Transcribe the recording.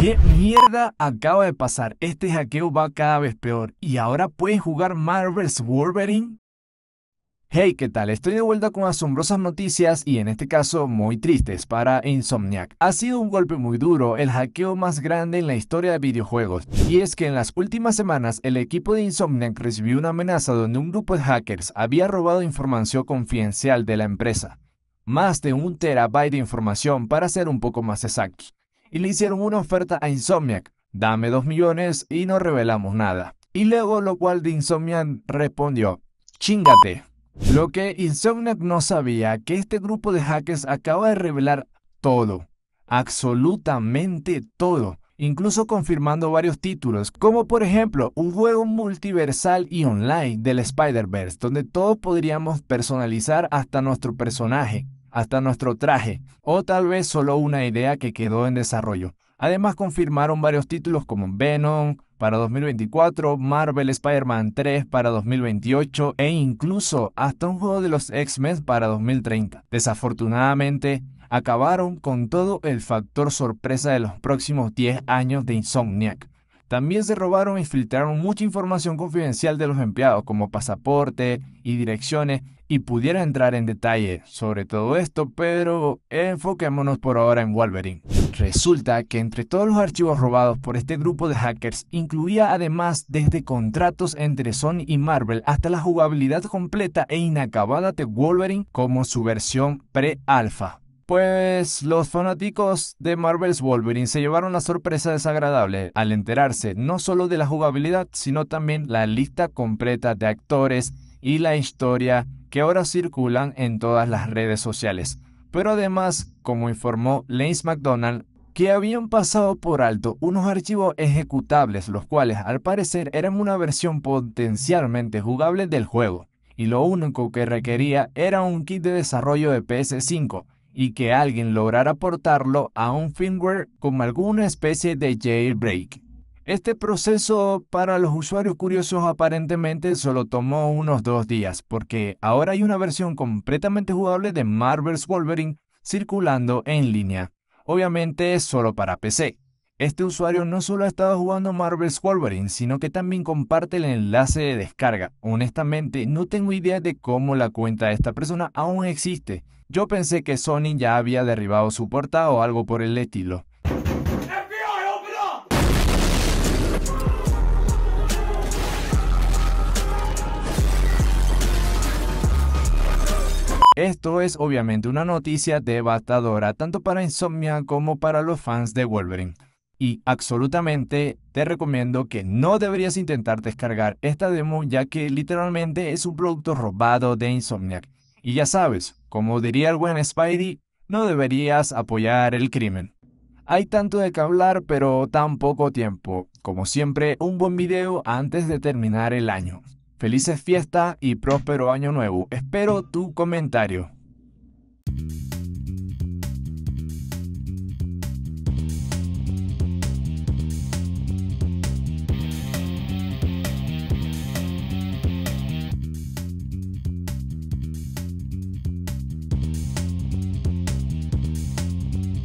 ¿Qué mierda acaba de pasar? Este hackeo va cada vez peor y ahora pueden jugar Marvel's Wolverine. Hey, ¿qué tal? Estoy de vuelta con asombrosas noticias y en este caso muy tristes para Insomniac. Ha sido un golpe muy duro, el hackeo más grande en la historia de videojuegos. Y es que en las últimas semanas el equipo de Insomniac recibió una amenaza donde un grupo de hackers había robado información confidencial de la empresa. Más de un terabyte de información para ser un poco más exactos y le hicieron una oferta a Insomniac. Dame dos millones y no revelamos nada. Y luego lo cual de Insomniac respondió, chingate. Lo que Insomniac no sabía, que este grupo de hackers acaba de revelar todo, absolutamente todo, incluso confirmando varios títulos, como por ejemplo un juego multiversal y online del Spider-Verse, donde todos podríamos personalizar hasta nuestro personaje, hasta nuestro traje, o tal vez solo una idea que quedó en desarrollo. Además confirmaron varios títulos como Venom para 2024, Marvel Spider-Man 3 para 2028 e incluso hasta un juego de los X-Men para 2030. Desafortunadamente, acabaron con todo el factor sorpresa de los próximos 10 años de Insomniac. También se robaron y e filtraron mucha información confidencial de los empleados, como pasaporte y direcciones, y pudiera entrar en detalle sobre todo esto, pero enfoquémonos por ahora en Wolverine. Resulta que entre todos los archivos robados por este grupo de hackers incluía además desde contratos entre Sony y Marvel hasta la jugabilidad completa e inacabada de Wolverine como su versión pre alpha pues los fanáticos de Marvel's Wolverine se llevaron la sorpresa desagradable al enterarse no solo de la jugabilidad, sino también la lista completa de actores y la historia que ahora circulan en todas las redes sociales. Pero además, como informó Lance McDonald, que habían pasado por alto unos archivos ejecutables, los cuales al parecer eran una versión potencialmente jugable del juego, y lo único que requería era un kit de desarrollo de PS5 y que alguien lograra portarlo a un firmware como alguna especie de jailbreak. Este proceso para los usuarios curiosos aparentemente solo tomó unos dos días, porque ahora hay una versión completamente jugable de Marvel's Wolverine circulando en línea. Obviamente es solo para PC. Este usuario no solo ha estado jugando Marvel's Wolverine, sino que también comparte el enlace de descarga. Honestamente, no tengo idea de cómo la cuenta de esta persona aún existe, yo pensé que Sony ya había derribado su porta o algo por el estilo. Esto es obviamente una noticia devastadora tanto para Insomnia como para los fans de Wolverine. Y absolutamente te recomiendo que no deberías intentar descargar esta demo ya que literalmente es un producto robado de Insomniac. Y ya sabes, como diría el buen Spidey, no deberías apoyar el crimen. Hay tanto de que hablar, pero tan poco tiempo. Como siempre, un buen video antes de terminar el año. Felices fiestas y próspero año nuevo. Espero tu comentario.